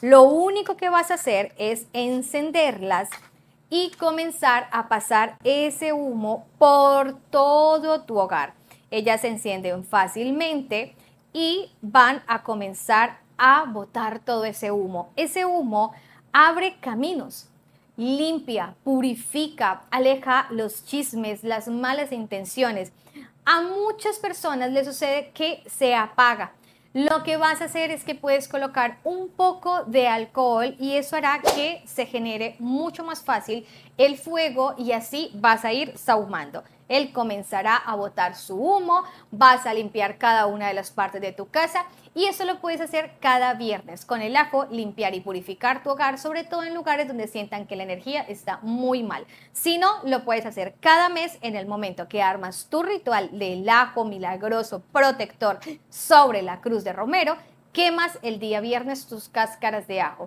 Lo único que vas a hacer es encenderlas y comenzar a pasar ese humo por todo tu hogar. Ellas se encienden fácilmente y van a comenzar a botar todo ese humo. Ese humo abre caminos, limpia, purifica, aleja los chismes, las malas intenciones. A muchas personas les sucede que se apaga, lo que vas a hacer es que puedes colocar un poco de alcohol y eso hará que se genere mucho más fácil el fuego y así vas a ir sahumando. Él comenzará a botar su humo, vas a limpiar cada una de las partes de tu casa y eso lo puedes hacer cada viernes. Con el ajo, limpiar y purificar tu hogar, sobre todo en lugares donde sientan que la energía está muy mal. Si no, lo puedes hacer cada mes en el momento que armas tu ritual del ajo milagroso protector sobre la cruz de Romero, quemas el día viernes tus cáscaras de ajo.